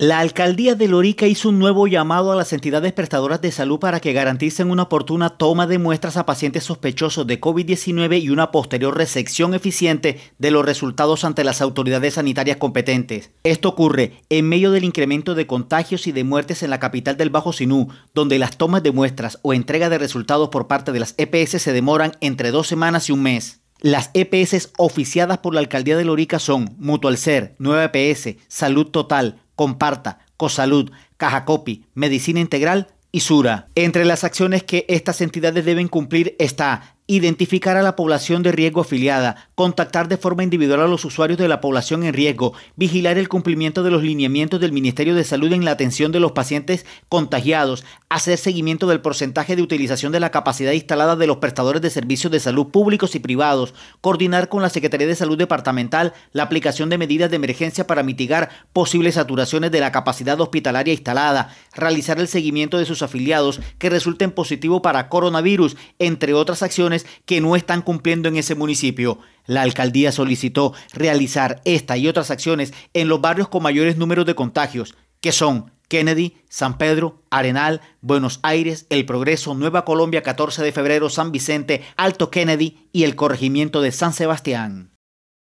La alcaldía de Lorica hizo un nuevo llamado a las entidades prestadoras de salud para que garanticen una oportuna toma de muestras a pacientes sospechosos de COVID-19 y una posterior resección eficiente de los resultados ante las autoridades sanitarias competentes. Esto ocurre en medio del incremento de contagios y de muertes en la capital del Bajo Sinú, donde las tomas de muestras o entrega de resultados por parte de las EPS se demoran entre dos semanas y un mes. Las EPS oficiadas por la alcaldía de Lorica son Mutual Ser, Nueva EPS, Salud Total, Comparta, Cosalud, Cajacopi, Medicina Integral y Sura. Entre las acciones que estas entidades deben cumplir está identificar a la población de riesgo afiliada, contactar de forma individual a los usuarios de la población en riesgo, vigilar el cumplimiento de los lineamientos del Ministerio de Salud en la atención de los pacientes contagiados, hacer seguimiento del porcentaje de utilización de la capacidad instalada de los prestadores de servicios de salud públicos y privados, coordinar con la Secretaría de Salud Departamental la aplicación de medidas de emergencia para mitigar posibles saturaciones de la capacidad hospitalaria instalada, realizar el seguimiento de sus afiliados que resulten positivos para coronavirus, entre otras acciones que no están cumpliendo en ese municipio. La alcaldía solicitó realizar esta y otras acciones en los barrios con mayores números de contagios, que son Kennedy, San Pedro, Arenal, Buenos Aires, El Progreso, Nueva Colombia, 14 de febrero, San Vicente, Alto Kennedy y el corregimiento de San Sebastián.